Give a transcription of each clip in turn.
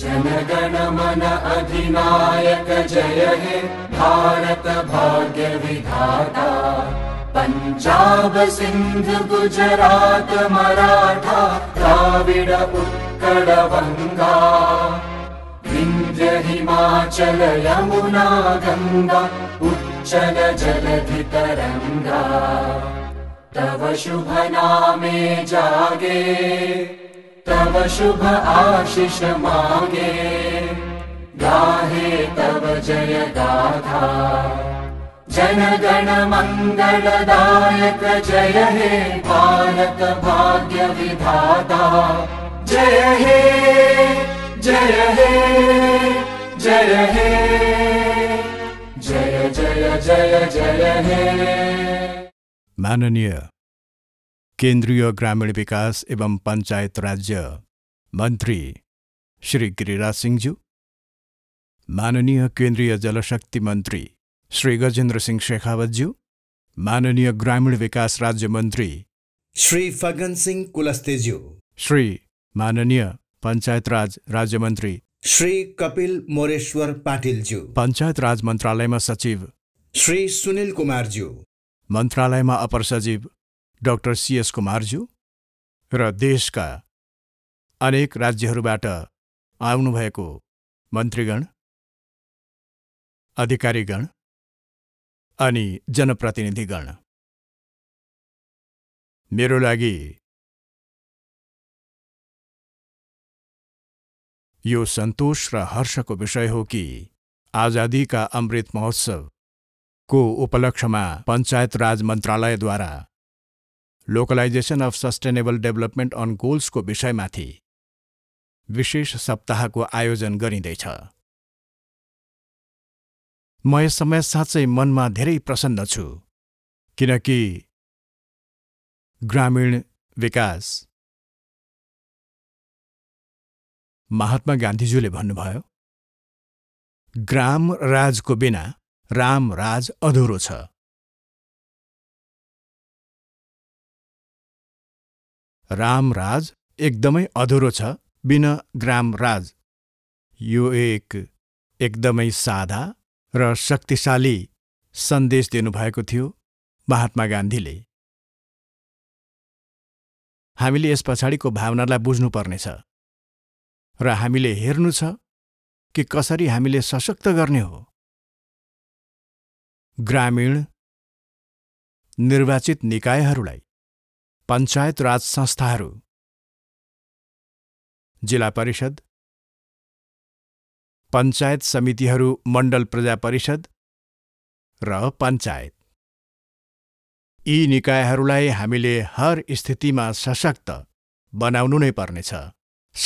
जनगणमन अधिनायक जय हे भारत भाग्य विधाता पञ्जाब सिन्धु गुजरात मराठा द्राविड उत्कड वङ्गा हिन्द्र हिमाचल यमुना गङ्गा उज्जल जगधितरङ्गा तव शुभ नामे जागे तव शुभ आशिष मांगे गाहे तव जय गाथा जन गण मंगल दायक जय हे भारत भाग्य विधाता जय हे जय हे जय हे जय जय जय जय हे माननीय केन्द्रीय ग्रामीण विकास एवं पञ्चायत राज्य मन्त्री श्री गिरिराज सिंहज्यू माननीय केन्द्रीय जलशक्ति मन्त्री श्री गजेन्द्र सिंह शेखावतज्यू माननीय ग्रामीण विकास राज्य मन्त्री श्री फगन सिंह कुलस्तेज्यू श्री माननीय पञ्चायत राज राज्य मन्त्री श्री कपिल मोरेश्वर पाटिलज्यू पञ्चायत राज मन्त्रालयमा सचिव श्री सुनिल कुमारज्यू मन्त्रालयमा अपर सचिव डाक्टर सीएस कुमारज्यू र देशका अनेक राज्यहरूबाट आउनुभएको मन्त्रीगण, अधिकारीगण अनि जनप्रतिनिधिगण, मेरो लागि यो सन्तोष र हर्षको विषय हो कि आजादीका अमृत महोत्सवको उपलक्ष्यमा पञ्चायत राज मन्त्रालयद्वारा localisation of sustainable development on गोल्सको विषयमाथि विशेष सप्ताहको आयोजन गरिँदैछ। म यस समय साँच्चै मनमा धेरै प्रसन्न छु किनकि ग्रामीण विकास महात्मा गान्धीज्यूले भन्नुभयो ग्राम राजको बिना राम राज अधुरो छ रामराज एकदमै अधुरो छ बिन ग्रामराज। यो एक एकदमै सादा र शक्तिशाली सन्देश दिनुभएको थियो महात्मा गान्धीले। हामीले यस पछाडिको भावनालाई बुझ्नुपर्नेछ र हामीले हेर्नु छ कि कसरी हामीले सशक्त गर्ने हो। ग्रामीण निर्वाचित निकायहरूलाई पञ्चायत राज संस्थाहरू, जिल्ला परिषद, पञ्चायत समितिहरू मण्डल प्रजा परिषद र पञ्चायत। यी निकायहरूलाई हामीले हर स्थितिमा सशक्त बनाउनु नै पर्नेछ।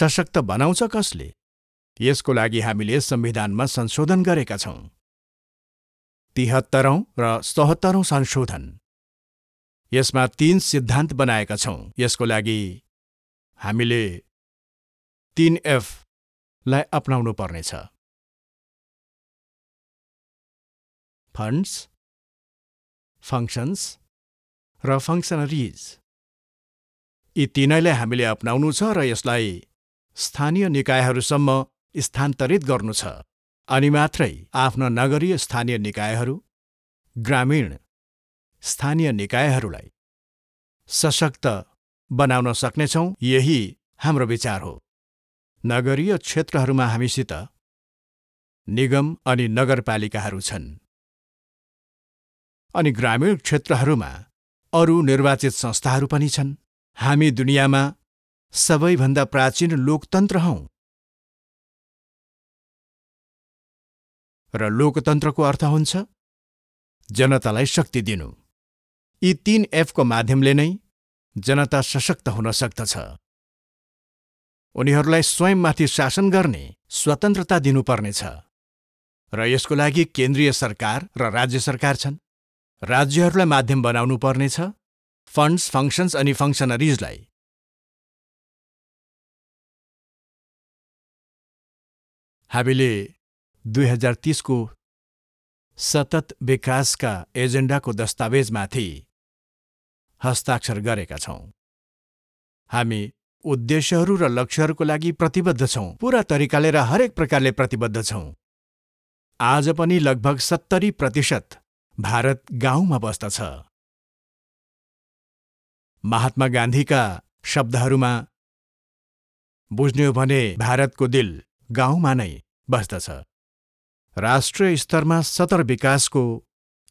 सशक्त बनाउँछ कसले? यसको लागि हामीले संविधानमा संशोधन गरेका छौँ। तिहत्तरौँ र चौहत्तरौँ संशोधन। यसमा तीन सिद्धान्त बनाएका छौँ यसको लागि हामीले तिन एफलाई अपनाउनु पर्नेछ फन्ड्स फङ्सन्स र फङ्सनरिज यी तिनैलाई हामीले अपनाउनु छ र यसलाई स्थानीय निकायहरूसम्म स्थानान्तरित गर्नु छ अनि मात्रै आफ्ना नगरीय स्थानीय निकायहरू ग्रामीण स्थानीय निकायहरूलाई सशक्त बनाउन सक्नेछौँ यही हाम्रो विचार हो। नगरीय क्षेत्रहरूमा हामीसित निगम अनि नगरपालिकाहरू छन्। अनि ग्रामीण क्षेत्रहरूमा अरू निर्वाचित संस्थाहरू पनि छन्। हामी दुनियाँमा सबैभन्दा प्राचीन लोकतन्त्र हौ र लोकतन्त्रको अर्थ हुन्छ जनतालाई शक्ति दिनु। यी तिन एफको माध्यमले नै जनता सशक्त हुन सक्दछ। उनीहरूलाई स्वयंमाथि शासन गर्ने स्वतन्त्रता दिनुपर्नेछ र यसको लागि केन्द्रीय सरकार र राज्य सरकार छन्। राज्यहरूलाई माध्यम बनाउनु पर्नेछ फन्ड्स फङ्सन्स अनि फङ्सनरिजलाई हामीले दुई हजार तिसको सतत विकासका एजेन्डाको दस्तावेजमाथि हस्ताक्षर गरेका छौँ। हामी उद्देश्यहरू र लक्ष्यहरूको लागि प्रतिबद्ध छौँ, पुरा तरिकाले र हरेक प्रकारले प्रतिबद्ध छौँ। आज पनि लगभग सत्तरी प्रतिशत भारत गाउँमा बस्दछ। महात्मा गान्धीका शब्दहरूमा बुझ्ने हो भने भारतको दिल गाउँमा नै बस्दछ राष्ट्रिय स्तरमा सतर विकासको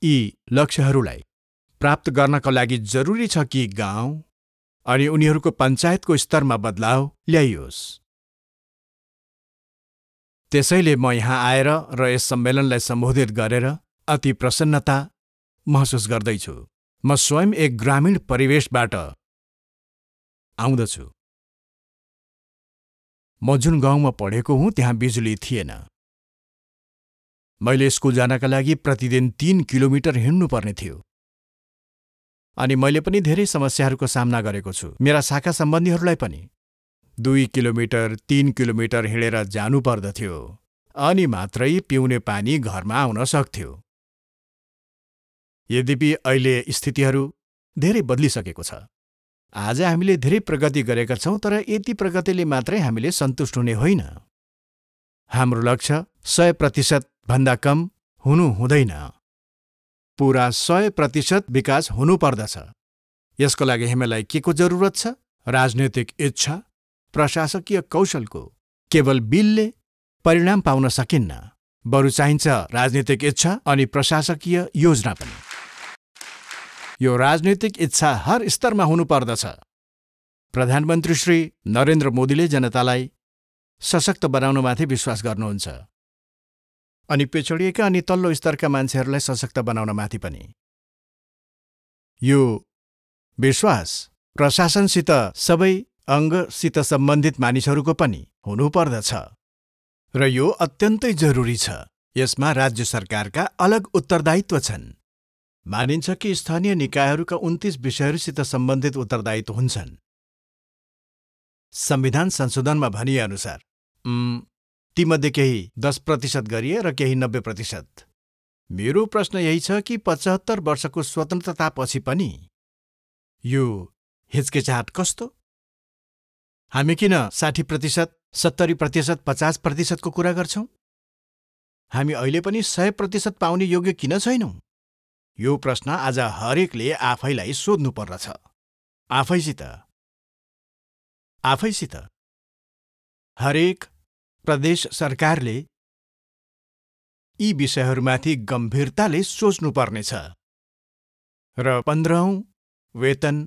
यी लक्ष्यहरूलाई प्राप्त गर्नका लागि जरुरी छ कि गाउँ अनि उनीहरूको पञ्चायतको स्तरमा बदलाव ल्याइयोस्। त्यसैले म यहाँ आएर र यस सम्मेलनलाई सम्बोधित गरेर अति प्रसन्नता महसुस गर्दैछु। म स्वयं एक ग्रामीण परिवेशबाट आउँदछु म जुन गाउँमा पढेको हुँ त्यहाँ बिजुली थिएन मैले स्कुल जानका लागि प्रतिदिन तिन किलोमिटर हिँड्नुपर्ने थियो अनि मैले पनि धेरै समस्याहरूको सामना गरेको छु, मेरा शाखा सम्बन्धीहरूलाई पनि। दुई किलोमिटर, तीन किलोमिटर हिँडेर जानुपर्दथ्यो अनि मात्रै पिउने पानी घरमा आउन सक्थ्यो। यद्यपि अहिले स्थितिहरू धेरै बदलिसकेको छ। आज हामीले धेरै प्रगति गरेका छौँ तर यति प्रगतिले मात्रै हामीले सन्तुष्ट हुने होइन। हाम्रो लक्ष्य सय भन्दा कम हुनु हुँदैन। पुरा सय प्रतिशत विकास हुनुपर्दछ, यसको लागि हामीलाई को जरुरत छ, राजनैतिक इच्छा, प्रशासकीय कौशलको, केवल बिलले परिणाम पाउन सकिन्न, बरु चाहिन्छ राजनीतिक इच्छा अनि प्रशासकीय योजना पनि। यो राजनीतिक इच्छा हर स्तरमा हुनुपर्दछ। प्रधानमन्त्री श्री नरेन्द्र मोदीले जनतालाई सशक्त बनाउनुमाथि विश्वास गर्नुहुन्छ। अनि पिछडिएका अनि तल्लो स्तरका मान्छेहरूलाई सशक्त बनाउनमाथि पनि। यो विश्वास प्रशासनसित सबै अङ्गसित सम्बन्धित मानिसहरूको पनि हुनुपर्दछ र यो अत्यन्तै जरुरी छ यसमा राज्य सरकारका अलग उत्तरदायित्व छन् मानिन्छ कि स्थानीय निकायहरूका उन्तिस विषयहरूसित सम्बन्धित उत्तरदायित्व हुन्छन् संविधान संशोधनमा भनिएअनुसार तीमध्ये केही दस प्रतिशत गरिए र केही नब्बे प्रतिशत। मेरो प्रश्न यही छ कि पचहत्तर वर्षको स्वतन्त्रतापछि पनि यो हिचकिचाहट कस्तो? हामी किन साठी प्रतिशत, सत्तरी प्रतिशत, पचास प्रतिशतको कुरा गर्छौँ? हामी अहिले पनि सय प्रतिशत पाउने योग्य किन छैनौँ? यो प्रश्न आज हरेकले आफैलाई सोध्नुपर्दछ आफैसित आफैसित हरेक प्रदेश सरकारले यी विषयहरूमाथि गम्भीरताले सोच्नुपर्नेछ र पन्ध्रौँ वेतन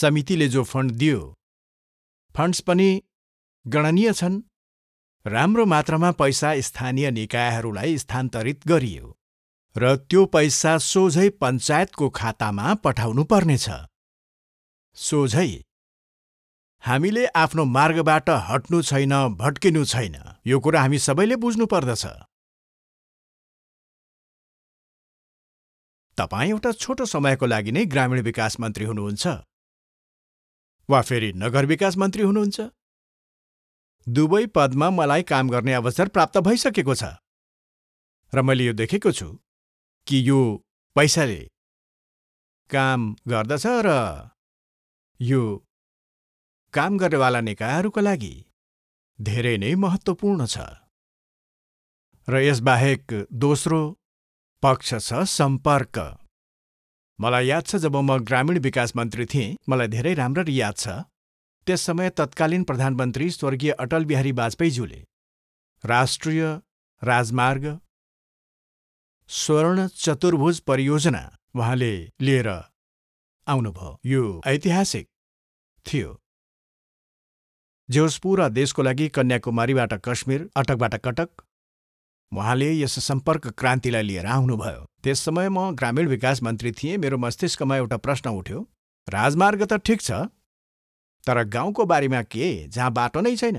समितिले जो फण्ड दियो, फण्ड्स पनि गणनीय छन्, राम्रो मात्रामा पैसा स्थानीय निकायहरूलाई स्थान्तरित गरियो र त्यो पैसा सोझै पञ्चायतको खातामा पठाउनुपर्नेछ। सोझै हामीले आफ्नो मार्गबाट हट्नु छैन, भट्किनु छैन, यो कुरा हामी सबैले बुझ्नु पर्दछ तपाईँ एउटा छोटो समयको लागि नै ग्रामीण विकास मन्त्री हुनुहुन्छ वा फेरि नगर विकास मन्त्री हुनुहुन्छ। दुवै पदमा मलाई काम गर्ने अवसर प्राप्त भइसकेको छ र मैले यो देखेको छु कि यो पैसाले काम गर्दछ र यो काम गर्नेवाला निकायहरूका लागि धेरै नै महत्त्वपूर्ण छ। र यसबाहेक दोस्रो पक्ष छ सम्पर्क। मलाई याद छ जब म ग्रामीण विकास मन्त्री थिएँ मलाई धेरै राम्ररी याद छ त्यस समय तत्कालीन प्रधानमन्त्री स्वर्गीय अटल बिहारी वाजपेयीज्यूले राष्ट्रिय राजमार्ग स्वर्ण चतुर्भुज परियोजना उहाँले लिएर आउनुभयो यो ऐतिहासिक थियो झेउस र देशको लागि कन्याकुमारीबाट कश्मीर, अटकबाट कटक, उहाँले यस सम्पर्क क्रान्तिलाई लिएर आउनुभयो। त्यस समय म ग्रामीण विकास मन्त्री थिएँ मेरो मस्तिष्कमा एउटा प्रश्न उठ्यो, राजमार्ग त ठिक छ, तर गाउँको बारेमा के जहाँ बाटो नै छैन?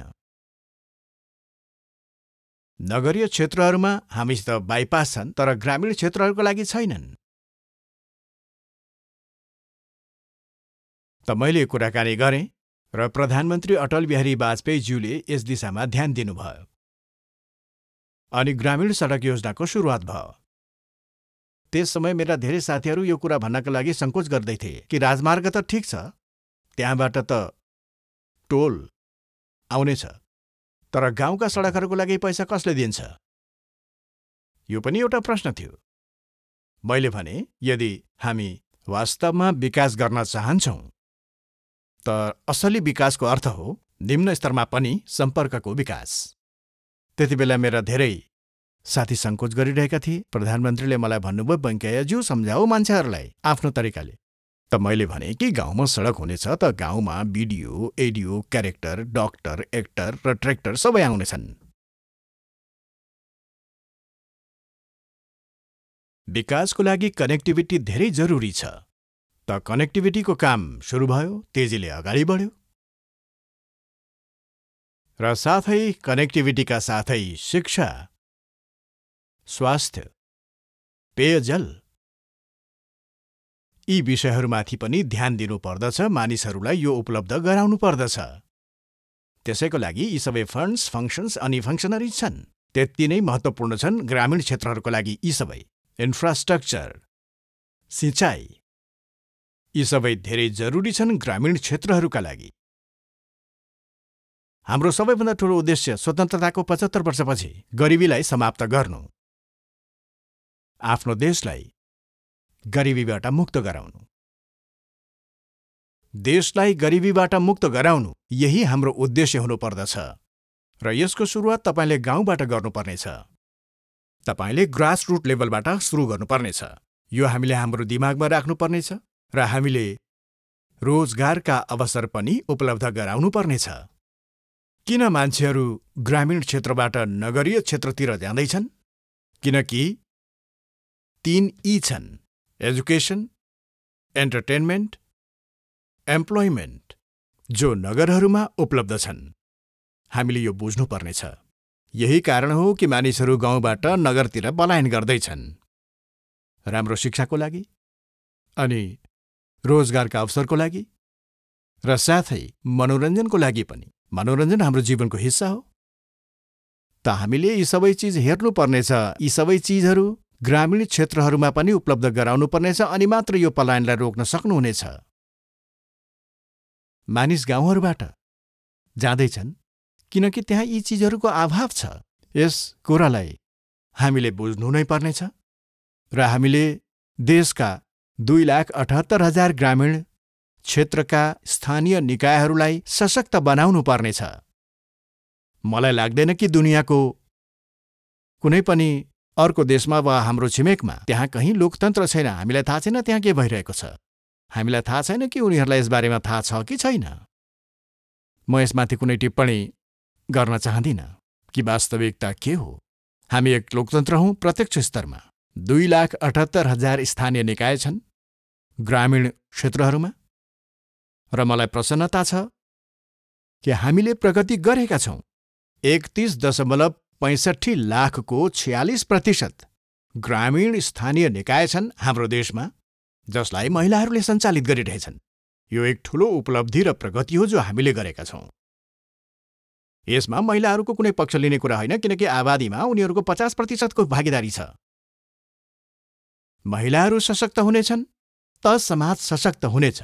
नगरीय क्षेत्रहरूमा हामीसित बाइपास छन् तर ग्रामीण क्षेत्रहरूको लागि छैनन्। त मैले कुराकानी गरेँ र प्रधानमन्त्री अटल बिहारी वाजपेयीज्यूले यस दिशामा ध्यान दिनुभयो अनि ग्रामीण सडक योजनाको सुरुवात भयो त्यस समय मेरा धेरै साथीहरू यो कुरा भन्नका लागि सङ्कोच गर्दै थिए कि राजमार्ग त ठिक छ त्यहाँबाट त टोल आउनेछ तर गाउँका सडकहरूको लागि पैसा कसले दिन्छ यो पनि एउटा प्रश्न थियो मैले भने यदि हामी वास्तवमा विकास गर्न चाहन्छौँ त असली विकासको अर्थ हो निम्न स्तरमा पनि सम्पर्कको विकास। त्यतिबेला मेरा धेरै साथी सङ्कोच गरिरहेका थिए। प्रधानमन्त्रीले मलाई भन्नुभयो, वेङ्कैयाज्यू सम्झाऊ मान्छेहरूलाई आफ्नो तरिकाले। त मैले भने कि गाउँमा सडक हुनेछ त गाउँमा video, audio, character, doctor, actor र ट्र्याक्टर सबै आउनेछन्। विकासको लागि कनेक्टिभिटी धेरै जरुरी छ। त कनेक्टिभिटीको काम सुरु भयो तेजीले अगाडि बढ्यो र साथै कनेक्टिभिटीका साथै शिक्षा स्वास्थ्य पेयजल यी विषयहरूमाथि पनि ध्यान दिनुपर्दछ मानिसहरूलाई यो उपलब्ध गराउनु पर्दछ त्यसैको लागि यी सबै फन्ड्स फङ्सन्स अनि फङ्सनरिज छन् त्यति नै महत्त्वपूर्ण छन् ग्रामीण क्षेत्रहरूको लागि यी सबै इन्फ्रास्ट्रक्चर सिँचाइ यी सबै धेरै जरुरी छन् ग्रामीण क्षेत्रहरूका लागि। हाम्रो सबैभन्दा ठुलो उद्देश्य स्वतन्त्रताको पचहत्तर वर्षपछि गरिबीलाई समाप्त गर्नु, आफ्नो देशलाई गरिबीबाट मुक्त गराउनु। देशलाई गरिबीबाट मुक्त गराउनु यही हाम्रो उद्देश्य हुनुपर्दछ र यसको सुरुवात तपाईँले गाउँबाट गर्नुपर्नेछ। तपाईँले ग्रासरुट लेभलबाट सुरु गर्नुपर्नेछ। यो हामीले हाम्रो दिमागमा राख्नुपर्नेछ र हामीले रोजगारका अवसर पनि उपलब्ध गराउनुपर्नेछ, किन मान्छेहरू ग्रामीण क्षेत्रबाट नगरीय क्षेत्रतिर जाँदैछन्? किनकि तिन यी छन्, एजुकेसन, एन्टरटेनमेन्ट, एम्प्लोइमेन्ट, जो नगरहरूमा उपलब्ध छन्। हामीले यो बुझ्नुपर्नेछ। यही कारण हो कि मानिसहरू गाउँबाट नगरतिर पलायन गर्दैछन्। राम्रो शिक्षाको लागि अनि रोजगारका अवसरको लागि र साथै मनोरञ्जनको लागि पनि, मनोरञ्जन हाम्रो जीवनको हिस्सा हो। त हामीले यी सबै चिज हेर्नुपर्नेछ, यी सबै चिजहरू ग्रामीण क्षेत्रहरूमा पनि उपलब्ध गराउनुपर्नेछ अनि मात्र यो पलायनलाई रोक्न सक्नुहुनेछ। मानिस गाउँहरूबाट जाँदैछन् किनकि त्यहाँ यी चिजहरूको अभाव छ। यस कुरालाई हामीले बुझ्नु नै पर्नेछ र हामीले देशका दुई लाख अठहत्तर हजार ग्रामीण क्षेत्रका स्थानीय निकायहरूलाई सशक्त बनाउनु पर्नेछ। मलाई लाग्दैन कि दुनियाँको कुनै पनि अर्को देशमा वा हाम्रो छिमेकमा त्यहाँ कहीँ लोकतन्त्र छैन हामीलाई थाहा छैन त्यहाँ के भइरहेको छ हामीलाई थाहा छैन कि उनीहरूलाई यसबारेमा थाहा छ कि छैन म यसमाथि कुनै टिप्पणी गर्न चाहदिनँ कि वास्तविकता के हो हामी एक लोकतन्त्र हौँ प्रत्यक्ष स्तरमा दुई लाख अठहत्तर हजार स्थानीय निकाय छन् ग्रामीण क्षेत्रहरूमा र मलाई प्रसन्नता छ कि हामीले प्रगति गरेका छौँ एकतिस दशमलव पैँसठी लाखको छ्यालिस प्रतिशत ग्रामीण स्थानीय निकाय छन् हाम्रो देशमा जसलाई महिलाहरूले सञ्चालित गरिरहेछन् यो एक ठुलो उपलब्धि र प्रगति हो जो हामीले गरेका छौँ यसमा महिलाहरूको कुनै पक्ष लिने कुरा होइन किनकि आबादीमा उनीहरूको पचास प्रतिशतको भागीदारी छ महिलाहरू सशक्त हुनेछन् त समाज सशक्त हुनेछ,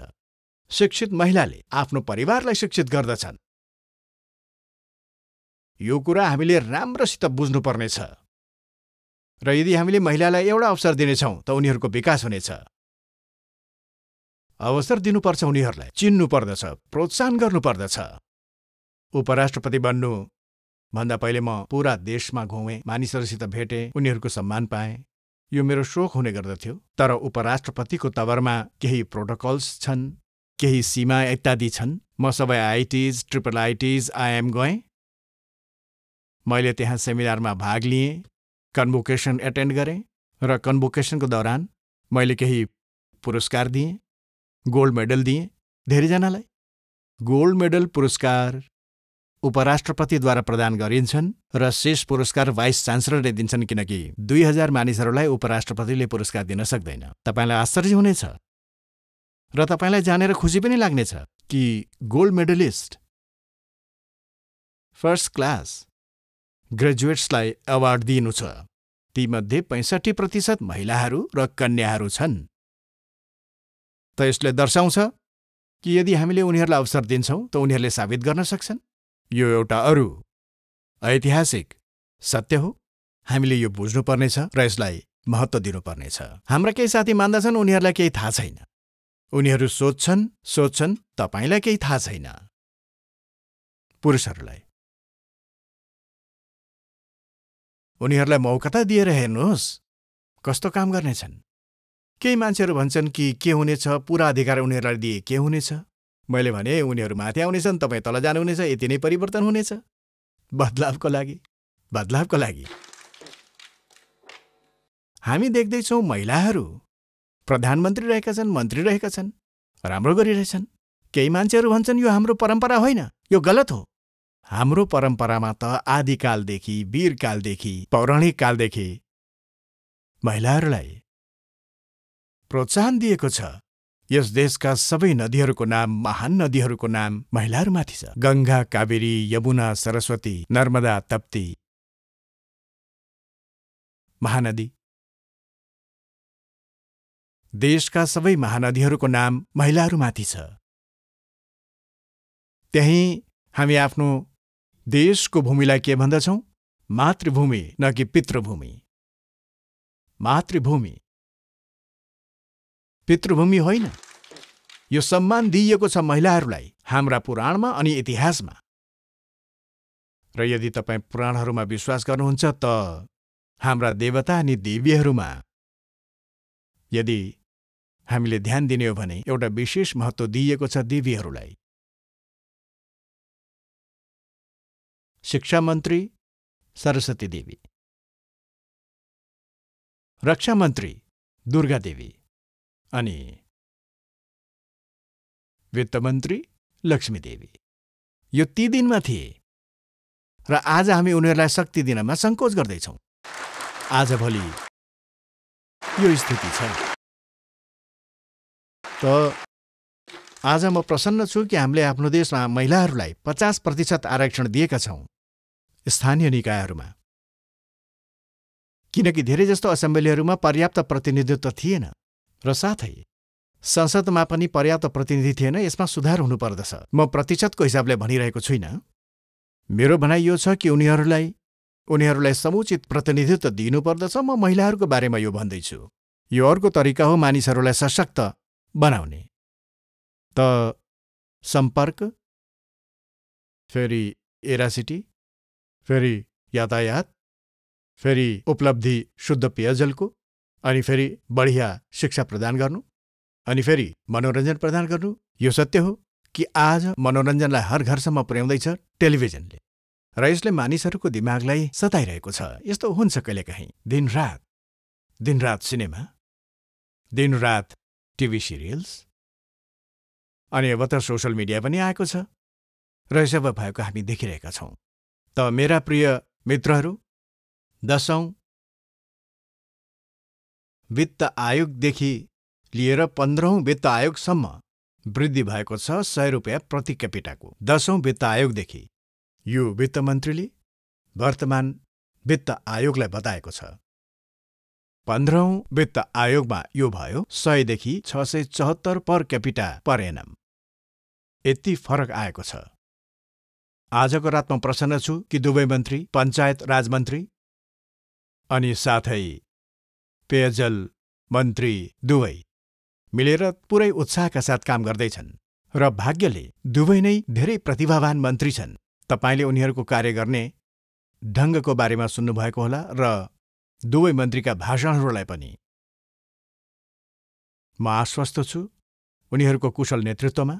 शिक्षित महिलाले आफ्नो परिवारलाई शिक्षित गर्दछन्। यो कुरा हामीले राम्रोसित बुझ्नुपर्नेछ र यदि हामीले महिलालाई एउटा अवसर दिनेछौँ त उनीहरूको विकास हुनेछ। अवसर दिनुपर्छ उनीहरूलाई, पर्दछ प्रोत्साहन गर्नुपर्दछ। उपराष्ट्रपति बन्नु भन्दा पहिले म पुरा देशमा घुमेँ, मानिसहरूसित भेटेँ, उनीहरूको सम्मान पाएँ। यो मेरो शोक हुने गर्दथ्यो तर उपराष्ट्रपतिको तवरमा केही प्रोटोकल्स छन्, केही सीमा इत्यादि छन्, म सबै आइआइटिज, ट्रिपल आइटिज आइएम गएँ। मैले त्यहाँ सेमिनारमा भाग लिएँ, कन्भोकेसन एटेन्ड गरेँ र कन्भोकेसनको दौरान मैले केही पुरस्कार दिएँ, गोल्ड मेडल दिएँ धेरैजनालाई। गोल्ड मेडल पुरस्कार उपराष्ट्रपतिद्वारा प्रदान गरिन्छन् र शेष पुरस्कार भाइस चान्सलरले दिन्छन् किनकि दुई हजार मानिसहरूलाई उपराष्ट्रपतिले पुरस्कार दिन सक्दैन तपाईँलाई आश्चर्य हुनेछ र तपाईँलाई जानेर खुसी पनि लाग्नेछ कि गोल्ड मेडलिस्ट फर्स्ट क्लास ग्रेजुएट्सलाई अवार्ड दिइनु छ तीमध्ये पैँसठी प्रतिशत महिलाहरू र कन्याहरू छन् त यसले दर्शाउँछ कि यदि हामीले उनीहरूलाई अवसर दिन्छौँ त उनीहरूले साबित गर्न सक्छन् यो एउटा अरू ऐतिहासिक सत्य हो हामीले यो बुझ्नुपर्नेछ र यसलाई महत्त्व दिनुपर्नेछ हाम्रा केही साथी मान्दछन् उनीहरूलाई केही थाहा छैन उनीहरू सोध्छन् सोध्छन् तपाईँलाई केही थाहा छैन पुरुषहरूलाई उनीहरूलाई मौका त दिएर हेर्नुहोस् कस्तो काम गर्नेछन् केही मान्छेहरू भन्छन् कि के हुनेछ पुरा अधिकार उनीहरूलाई दिए के हुनेछ मैले भने उनीहरू माथि आउनेछन्, तपाईँ तल जानुहुनेछ, यति नै परिवर्तन हुनेछ। बदलावको लागि, बदलावको लागि। हामी देख्दैछौँ महिलाहरू प्रधानमन्त्री रहेका छन्, मन्त्री रहेका छन्, राम्रो गरिरहेछन्। केही मान्छेहरू भन्छन् यो हाम्रो परम्परा होइन, यो गलत हो। हाम्रो परम्परामा त आदिकालदेखि वीरकालदेखि पौराणिक कालदेखि महिलाहरूलाई प्रोत्साहन दिएको छ यस देशका सबै नदीहरूको नाम महान नदीहरूको नाम महिलाहरूमाथि छ गङ्गा कावेरी यमुना सरस्वती नर्मदा तप्ती महानदी देशका सबै महानदीहरूको नाम महिलाहरूमाथि छ त्यही हामी आफ्नो देशको भूमिलाई के भन्दछौँ मातृभूमि न कि पितृभूमि मातृभूमि पितृभूमि होइन, यो सम्मान दिइएको छ महिलाहरूलाई हाम्रा पुराणमा अनि इतिहासमा। र यदि तपाईँ पुराणहरूमा विश्वास गर्नुहुन्छ त हाम्रा देवता अनि देवीहरूमा यदि हामीले ध्यान दिने हो भने एउटा विशेष महत्त्व दिइएको छ देवीहरूलाई। शिक्षा मन्त्री सरस्वती देवी रक्षा मन्त्री दुर्गा देवी अनि वित्तमन्त्री लक्ष्मीदेवी यो ती दिनमा थिए र आज हामी उनीहरूलाई शक्ति दिनमा सङ्कोच गर्दैछौँ आजभोलि यो स्थिति छ त आज म प्रसन्न छु कि हामीले आफ्नो देशमा महिलाहरूलाई पचास प्रतिशत आरक्षण दिएका छौँ स्थानीय निकायहरूमा किनकि धेरै जस्तो असेम्बलीहरूमा पर्याप्त प्रतिनिधित्व थिएन र साथै, संसदमा पनि पर्याप्त प्रतिनिधि थिएन यसमा सुधार हुनुपर्दछ, म प्रतिशतको हिसाबले भनिरहेको छुइनँ। मेरो भनाइ यो छ कि उनीहरूलाई उनीहरूलाई समुचित प्रतिनिधित्व दिनुपर्दछ म महिलाहरूको बारेमा यो भन्दैछु। यो अर्को तरिका हो मानिसहरूलाई सशक्त बनाउने। त सम्पर्क, फेरि एरासिटी, फेरि यातायात, फेरि उपलब्धि शुद्ध पेयजलको अनि फेरि बढिया शिक्षा प्रदान गर्नु अनि फेरि मनोरञ्जन प्रदान गर्नु यो सत्य हो कि आज मनोरञ्जनलाई हर घरसम्म पुर्याउँदैछ टेलिभिजनले र यसले मानिसहरूको दिमागलाई सताइरहेको छ यस्तो हुन्छ कहिलेकाहीँ दिनरात दिनरात सिनेमा दिनरात टिभी सिरियल्स अनि अब त सोसल मिडिया पनि आएको छ र यसो भएको हामी देखिरहेका छौँ त मेरा प्रिय मित्रहरू दसौँ वित्त आयोगदेखि लिएर पन्ध्रौँ वित्त आयोगसम्म वृद्धि भएको छ सय रुपियाँ प्रति क्यापिटाको दसौँ वित्त आयोगदेखि यो वित्त मन्त्रीले वर्तमान वित्त आयोगलाई बताएको छ पन्ध्रौँ वित्त आयोगमा यो भयो सयदेखि छ सय चौहत्तर पर क्यापिटा पर यति फरक आएको छ आजको रातमा प्रसन्न छु कि दुवै मन्त्री पञ्चायत राजमन्त्री अनि साथै पेयजल, मन्त्री दुवै मिलेर पुरै उत्साहका साथ काम गर्दैछन् र भाग्यले दुवै नै धेरै प्रतिभावान मन्त्री छन्, तपाईँले उनीहरूको कार्य गर्ने ढङ्गको बारेमा सुन्नुभएको होला र दुवै मन्त्रीका भाषणहरूलाई पनि। म आश्वस्त छु उनीहरूको कुशल नेतृत्वमा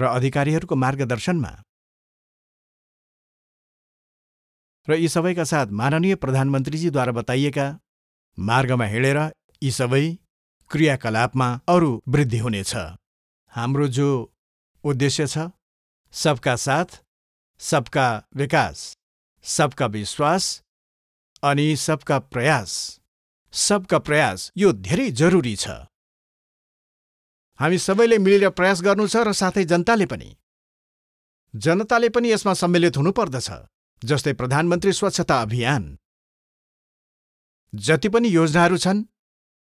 र अधिकारीहरूको मार्गदर्शनमा र यी सबैका साथ माननीय प्रधानमन्त्रीजीद्वारा बताइएका मार्गमा हिँडेर यी सबै क्रियाकलापमा अरू वृद्धि हुनेछ। हाम्रो जो उद्देश्य छ, सबका साथ, सबका विकास, सबका विश्वास अनि सबका प्रयास, सबका प्रयास यो धेरै जरुरी छ। हामी सबैले मिलेर प्रयास गर्नु छ र साथै जनताले पनि। जनताले पनि यसमा सम्मिलित हुनुपर्दछ, जस्तै प्रधानमन्त्री स्वच्छता अभियान। जति पनि योजनाहरू छन्,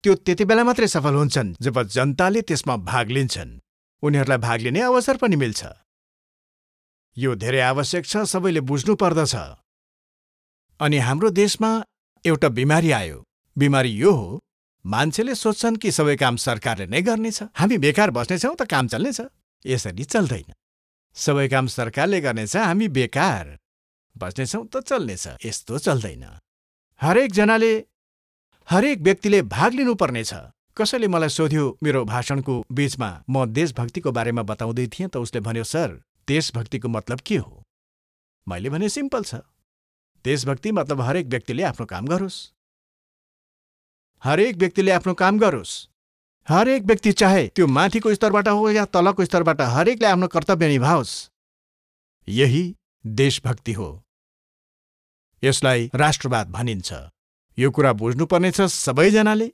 त्यो त्यतिबेला मात्रै सफल हुन्छन् जब जनताले त्यसमा भाग लिन्छन्, उनीहरूलाई भाग लिने अवसर पनि मिल्छ। यो धेरै आवश्यक छ, सबैले बुझ्नु पर्दछ। अनि हाम्रो देशमा एउटा बिमारी आयो, बिमारी यो हो, मान्छेले सोच्छन् कि सबै काम सरकारले नै गर्नेछ, हामी बेकार बस्नेछौँ त काम चल्नेछ। यसरी चल्दैन। सबै काम सरकारले गर्नेछ, हामी बेकार बस्नेछौँ त चल्नेछ, यस्तो चल्दैन। हरेकजनाले, हरेक व्यक्तिले भाग लिनुपर्नेछ। कसैले मलाई सोध्यो मेरो भाषणको बीचमा म देशभक्तिको बारेमा बताउँदै थिएँ त उसले भन्यो, सर, देशभक्तिको मतलब के हो? मैले भने सिम्पल छ। देशभक्ति मतलब हरेक व्यक्तिले आफ्नो काम गरोस्। हरेक व्यक्तिले आफ्नो काम गरोस्। हरेक व्यक्ति चाहे त्यो माथिको स्तरबाट हो या तलको स्तरबाट हरेकले आफ्नो कर्तव्य निभाओस्। यही देशभक्ति हो। यसलाई राष्ट्रवाद भनिन्छ। यो कुरा बुझ्नुपर्नेछ सबैजनाले।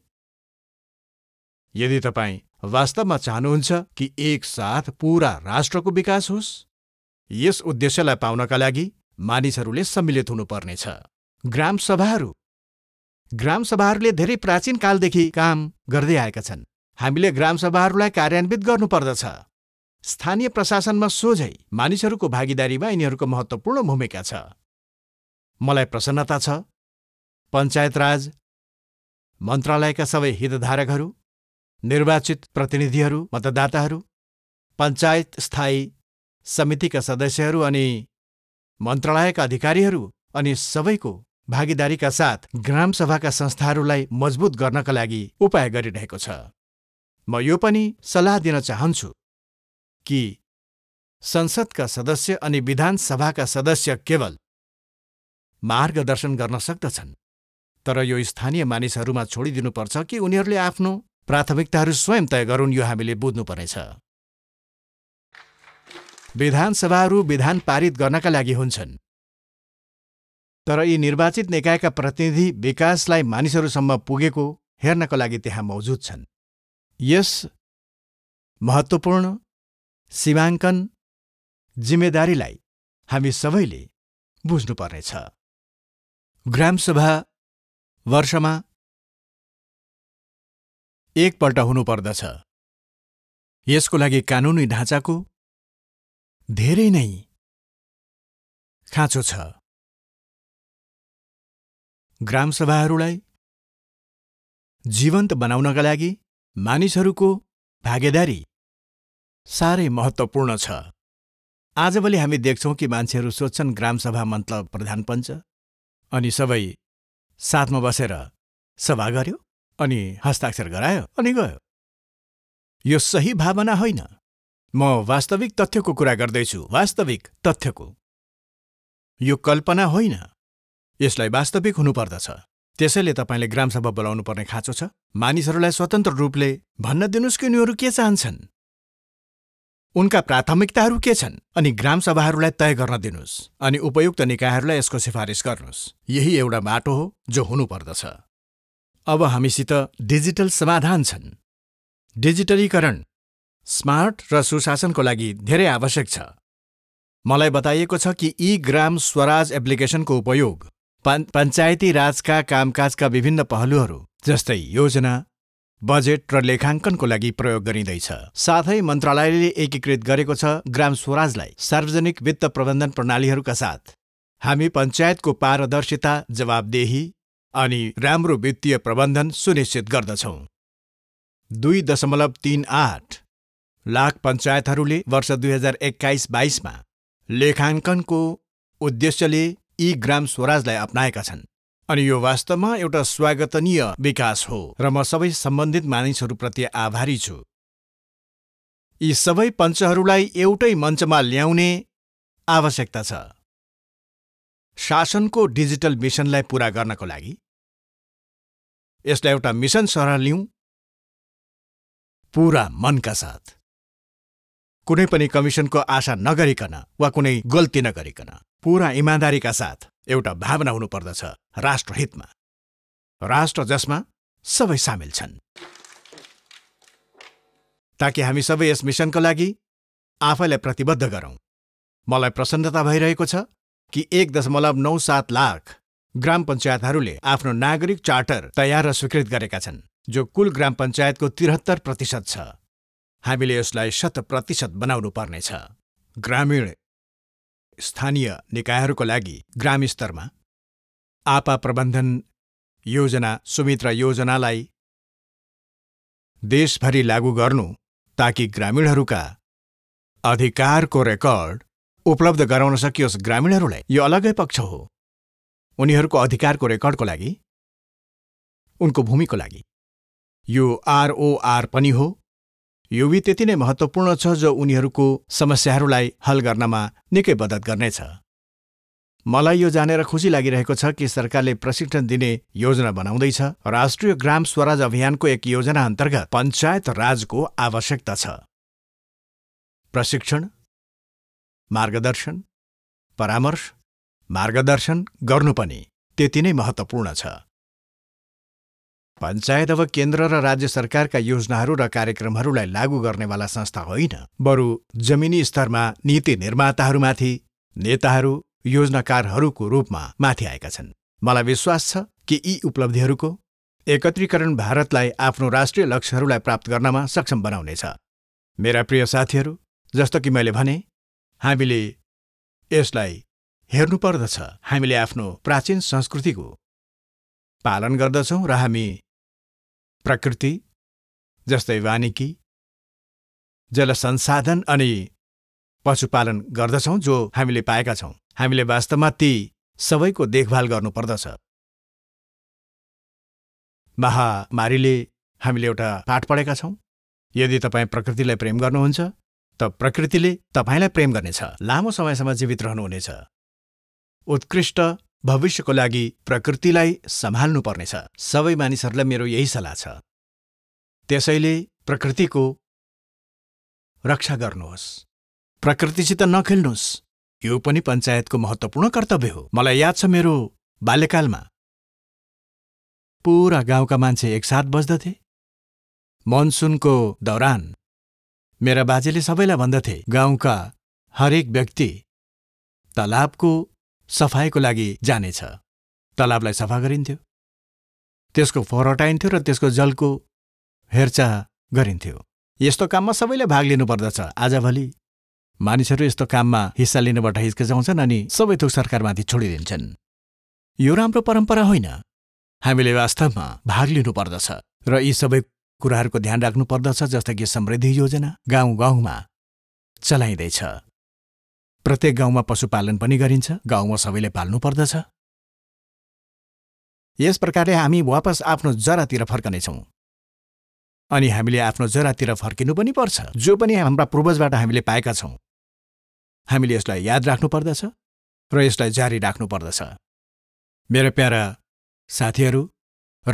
यदि तपाईँ वास्तवमा चाहनुहुन्छ कि एकसाथ पुरा राष्ट्रको विकास होस्, यस उद्देश्यलाई पाउनका लागि मानिसहरूले सम्मिलित हुनुपर्नेछ। ग्राम सभाहरू ग्राम सभाहरूले धेरै प्राचीन कालदेखि काम गर्दै आएका छन्। हामीले ग्राम सभाहरूलाई कार्यान्वित गर्नुपर्दछ। स्थानीय प्रशासनमा सोझै मानिसहरूको भागीदारीमा यिनीहरूको महत्त्वपूर्ण भूमिका छ। मलाई प्रसन्नता छ, पञ्चायत राज मन्त्रालयका सबै हितधारकहरू, निर्वाचित प्रतिनिधिहरू, मतदाताहरू, पञ्चायत स्थायी समितिका सदस्यहरू अनि मन्त्रालयका अधिकारीहरू अनि सबैको भागीदारीका साथ ग्रामसभाका संस्थाहरूलाई मजबुत गर्नका लागि उपाय गरिरहेको छ। म यो पनि सल्लाह दिन चाहन्छु कि संसदका सदस्य अनि विधानसभाका सदस्य केवल मार्गदर्शन गर्न सक्दछन्, तर यो स्थानीय मानिसहरूमा छोडिदिनुपर्छ कि उनीहरूले आफ्नो प्राथमिकताहरू स्वयं तय गरून् यो हामीले बुझ्नुपर्नेछ। विधानसभाहरू विधान पारित गर्नका लागि हुन्छन्, तर यी निर्वाचित निकायका प्रतिनिधि विकासलाई मानिसहरूसम्म पुगेको हेर्नका लागि त्यहाँ मौजुद छन्। यस महत्त्वपूर्ण सीमाङ्कन जिम्मेदारीलाई हामी सबैले बुझ्नुपर्नेछ। ग्रामसभा वर्षमा एकपल्ट हुनुपर्दछ, यसको लागि कानुनी ढाँचाको धेरै नै खाँचो छ। ग्रामसभाहरूलाई जीवन्त बनाउनका लागि मानिसहरूको भागेदारी साह्रै महत्त्वपूर्ण छ। आजभोलि हामी देख्छौँ कि मान्छेहरू सोध्छन् ग्रामसभा मतलब प्रधानपञ्च? अनि सबै साथमा बसेर सभा गर्यो अनि हस्ताक्षर गरायो अनि गयो यो सही भावना होइन म वास्तविक तथ्यको कुरा गर्दैछु वास्तविक तथ्यको यो कल्पना होइन यसलाई वास्तविक हुनुपर्दछ त्यसैले तपाईँले ग्रामसभा बोलाउनुपर्ने खाँचो छ मानिसहरूलाई स्वतन्त्र रूपले भन्न दिनुहोस् कि उनीहरू के चाहन्छन् उनका प्राथमिकताहरू के छन् अनि ग्राम सभाहरूलाई तय गर्न दिनुहोस् अनि उपयुक्त निकायहरूलाई यसको सिफारिस गर्नुहोस् यही एउटा बाटो हो जो हुनुपर्दछ अब हामीसित डिजिटल समाधान छन् डिजिटलीकरण स्मार्ट र सुशासनको लागि धेरै आवश्यक छ मलाई बताइएको छ कि ई ग्राम स्वराज एप्लिकेसनको उपयोग पञ्चायती राजका कामकाजका विभिन्न पहलुहरू जस्तै योजना बजेट र लेखाङ्कनको लागि प्रयोग गरिँदैछ साथै मन्त्रालयले एकीकृत गरेको छ ग्राम स्वराजलाई सार्वजनिक वित्त प्रबन्धन प्रणालीहरूका साथ हामी पञ्चायतको पारदर्शिता जवाबदेही अनि राम्रो वित्तीय प्रबन्धन सुनिश्चित गर्दछौँ दुई दशमलव तिन आठ लाख पञ्चायतहरूले वर्ष दुई हजार एक्काइस बाइसमा लेखाङ्कनको उद्देश्यले यी ग्राम स्वराजलाई अप्नाएका छन् अनि यो वास्तवमा एउटा स्वागतनीय विकास हो र म सबै सम्बन्धित मानिसहरूप्रति आभारी छु। यी सबै पञ्चहरूलाई एउटै मञ्चमा ल्याउने आवश्यकता छ। शासनको डिजिटल मिसनलाई पूरा गर्नको लागि यसलाई एउटा मिसन सरह लिउँ पूरा मनका साथ कुनै पनि कमिसनको आशा नगरिकन वा कुनै गल्ती नगरिकन पूरा इमान्दारीका साथ एउटा भावना हुनुपर्दछ राष्ट्रहितमा राष्ट्र जसमा सबै सामेल छन् ताकि हामी सबै यस मिसनको लागि आफैलाई प्रतिबद्ध गरौँ मलाई प्रसन्नता भइरहेको छ कि एक दशमलव नौ सात लाख ग्राम पञ्चायतहरूले आफ्नो नागरिक चार्टर तयार र स्वीकृत गरेका छन् जो कुल ग्राम पञ्चायतको त्रिहत्तर प्रतिशत छ हामीले यसलाई शत प्रतिशत बनाउनु पर्नेछ ग्रामीण स्थानीय निकायहरूको लागि ग्राम स्तरमा आपा प्रबन्धन योजना सुमित्रा योजनालाई देशभरि लागु गर्नु ताकि ग्रामीणहरूका अधिकारको रेकर्ड उपलब्ध गराउन सकियोस् ग्रामीणहरूलाई यो अलगै पक्ष हो उनीहरूको अधिकारको रेकर्डको लागि उनको भूमिको लागि यो आरओआर पनि हो युवी त्यति नै महत्त्वपूर्ण छ जो उनीहरूको समस्याहरूलाई हल गर्नमा निकै मद्दत गर्नेछ। मलाई यो जानेर खुसी लागिरहेको छ कि सरकारले प्रशिक्षण दिने योजना बनाउँदैछ। राष्ट्रिय ग्राम स्वराज अभियानको एक योजना अन्तर्गत पञ्चायत राजको आवश्यकता छ। प्रशिक्षण, मार्गदर्शन, परामर्श, मार्गदर्शन गर्नु पनि त्यति नै महत्त्वपूर्ण छ। पञ्चायत अब केन्द्र र राज्य सरकारका योजनाहरू र कार्यक्रमहरूलाई लागू गर्नेवाला संस्था होइन बरु जमिनी स्तरमा नीति निर्माताहरूमाथि नेताहरू योजनाकारहरूको रूपमा माथि आएका छन् मलाई विश्वास छ कि यी उपलब्धिहरूको एकत्रीकरण भारतलाई आफ्नो राष्ट्रिय लक्ष्यहरूलाई प्राप्त गर्नमा सक्षम बनाउनेछ मेरा प्रिय साथीहरू जस्तो कि मैले भने हामीले यसलाई हेर्नुपर्दछ हामीले आफ्नो प्राचीन संस्कृतिको पालन गर्दछौँ र हामी प्रकृति जस्तै वानिकी जल संसाधन अनि पशुपालन गर्दछौँ जो हामीले पाएका छौँ हामीले वास्तवमा ती सबैको देखभाल गर्नुपर्दछ महामारीले हामीले एउटा पाठ पढेका छौँ यदि तपाईँ प्रकृतिलाई प्रेम गर्नुहुन्छ त प्रकृतिले तपाईँलाई प्रेम गर्नेछ लामो समयसम्म जीवित रहनुहुनेछ उत्कृष्ट भविष्यको लागि प्रकृतिलाई सम्हाल्नु पर्नेछ सबै मानिसहरूलाई मेरो यही सल्लाह छ त्यसैले प्रकृतिको रक्षा गर्नुहोस् प्रकृतिसित नखेल्नुहोस् यो पनि पञ्चायतको महत्त्वपूर्ण कर्तव्य हो मलाई याद छ मेरो बाल्यकालमा पुरा गाउँका मान्छे एकसाथ बस्दथे मनसुनको दौरान मेरा बाजेले सबैलाई भन्दथे गाउँका हरेक व्यक्ति तालाबको सफाईको लागि जानेछ तलाबलाई सफा गरिन्थ्यो त्यसको फोहोर हटाइन्थ्यो र त्यसको जलको हेरचाह गरिन्थ्यो यस्तो काममा सबैले भाग लिनुपर्दछ आजभोलि मानिसहरू यस्तो काममा हिस्सा लिनबाट हिचकिचाउँछन् अनि सबै थोक सरकारमाथि छोडिदिन्छन् यो राम्रो परम्परा होइन हामीले वास्तवमा भाग लिनुपर्दछ र यी सबै कुराहरूको ध्यान राख्नुपर्दछ जस्तै कि समृद्धि योजना गाउँ गाउँमा चलाइँदैछ प्रत्येक गाउँमा पशुपालन पनि गरिन्छ गाउँमा सबैले पाल्नु पर्दछ यस प्रकारले हामी वापस आफ्नो जरातिर फर्कनेछौँ अनि हामीले आफ्नो जरातिर फर्किनु पनि पर्छ जो पनि हाम्रा पूर्वजबाट हामीले पाएका छौँ हामीले यसलाई याद राख्नुपर्दछ र यसलाई जारी राख्नुपर्दछ मेरो प्यारा साथीहरू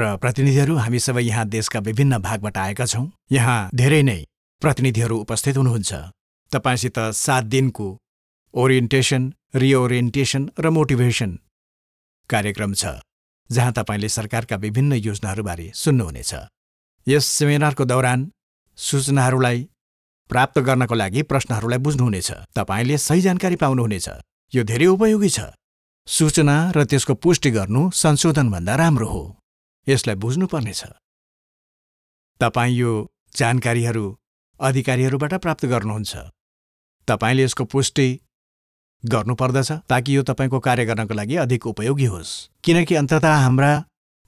र प्रतिनिधिहरू हामी सबै यहाँ देशका विभिन्न भागबाट आएका छौँ यहाँ धेरै नै प्रतिनिधिहरू उपस्थित हुनुहुन्छ तपाईँसित सात दिनको ओरिएन्टेसन रिओरिएन्टेसन र मोटिभेसन कार्यक्रम छ जहाँ तपाईँले सरकारका विभिन्न योजनाहरूबारे सुन्नुहुनेछ यस सेमिनारको दौरान सूचनाहरूलाई प्राप्त गर्नको लागि प्रश्नहरूलाई बुझ्नुहुनेछ तपाईँले सही जानकारी पाउनुहुनेछ यो धेरै उपयोगी छ सूचना र त्यसको पुष्टि गर्नु संशोधनभन्दा राम्रो हो यसलाई बुझ्नुपर्नेछ तपाईँ यो जानकारीहरू अधिकारीहरूबाट प्राप्त गर्नुहुन्छ तपाईँले यसको पुष्टि गर्नुपर्दछ ताकि यो तपाईँको कार्य गर्नको लागि अधिक उपयोगी होस् किनकि अन्ततः हाम्रा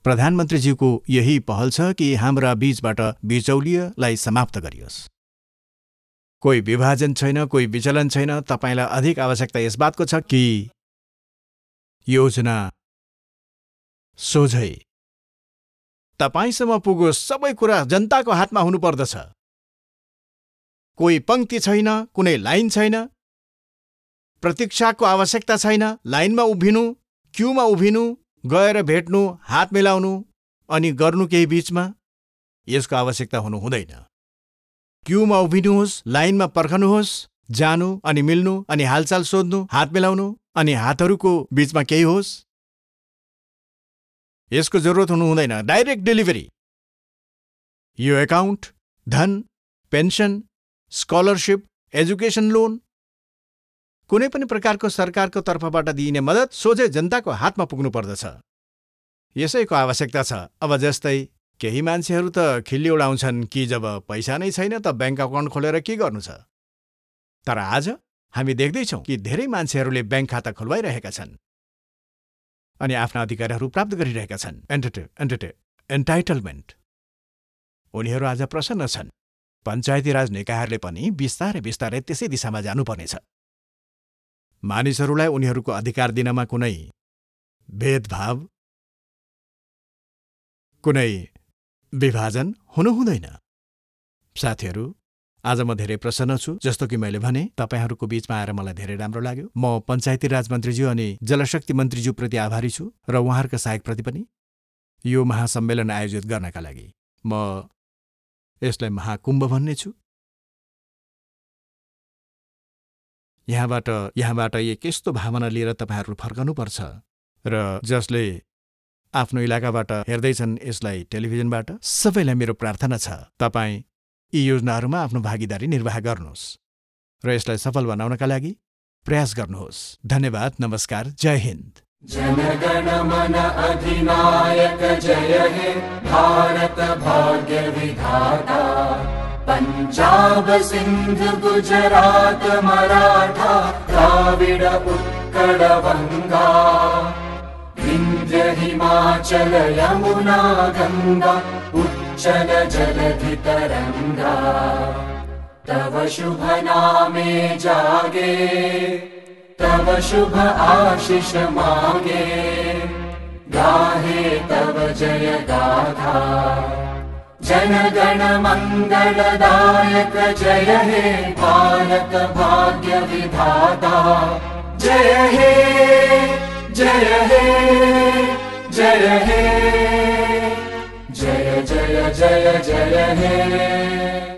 प्रधानमन्त्रीज्यूको यही पहल छ कि हाम्रा बीचबाट बिचौलियलाई समाप्त गरियोस् कोही विभाजन छैन कोही विचलन छैन तपाईँलाई अधिक आवश्यकता यस बातको छ कि योजना सोझै तपाईँसम्म पुगोस् सबै कुरा जनताको हातमा हुनुपर्दछ कोही पङ्क्ति छैन कुनै लाइन छैन प्रतीक्षाको आवश्यकता छैन, लाइनमा उभिनु, क्युमा उभिनु, गएर भेट्नु, हात मिलाउनु अनि गर्नु केही बीचमा यसको आवश्यकता हुनु हुँदैन। क्युमा उभिनुहोस्, लाइनमा पर्खनुहोस्, जानु अनि मिल्नु अनि हालचाल सोध्नु, हात मिलाउनु अनि हातहरूको बीचमा केही होस्। यसको जरुरत हुनु हुँदैन। Direct delivery. यो एकाउन्ट धन, पेन्सन, स्कलरसिप, एजुकेसन लोन कुनै पनि प्रकारको सरकारको तर्फबाट दिइने मद्दत सोझै जनताको हातमा पुग्नुपर्दछ, यसैको आवश्यकता छ अब जस्तै, केही मान्छेहरू त खिल्ली उडाउँछन् कि जब पैसा नै छैन त ब्याङ्क अकाउन्ट खोलेर के गर्नु छ, तर आज हामी देख्दैछौँ कि धेरै मान्छेहरूले ब्याङ्क खाता खुलवाइरहेका छन् अनि आफ्ना अधिकारहरू प्राप्त गरिरहेका छन् एन्टरटे एन्टरटे एन्टाइटलमेन्ट। उनीहरू आज प्रसन्न छन्, पञ्चायती राज निकायहरूले पनि बिस्तारै बिस्तारै त्यसै दिशामा जानुपर्नेछ। मानिसहरूलाई उनीहरूको अधिकार दिनमा कुनै भेदभाव, कुनै विभाजन हुनुहुँदैन साथीहरू, आज म धेरै प्रसन्न छु जस्तो कि मैले भने तपाईँहरूको बीचमा आएर मलाई धेरै राम्रो लाग्यो। म पञ्चायती राज मन्त्रीज्यू अनि जलशक्ति मन्त्रीज्यूप्रति आभारी छु र उहाँहरूका सहायकप्रति पनि यो महासम्मेलन आयोजित गर्नका लागि। म यसलाई महाकुम्भ भन्ने छु। यहाँबाट यहाँबाट एक यस्तो भावना लिएर तपाईँहरू फर्कनुपर्छ र जसले आफ्नो इलाकाबाट हेर्दैछन् यसलाई टेलिभिजनबाट सबैलाई मेरो प्रार्थना छ तपाईँ यी योजनाहरूमा आफ्नो भागीदारी निर्वाह गर्नुहोस् र यसलाई सफल बनाउनका लागि प्रयास गर्नुहोस् धन्यवाद नमस्कार जय हिन्द जनगणमन अधिनायक जय हे भारत भाग्य विधाता पञ्जाब सिन्धु गुजरात मराठा द्राविड उत्कड वङ्गा इन्द्र हिमाचल यमुना गङ्ग्जल जगधितरङ्गा तव शुभ नामे जागे तव शुभ आशिष मागे गाहे तव जय गाधा जन गन मङ्गल दायक जय हे दानक भाग्य विधाता जय हे जय हे जय हे जय जय जय जय हे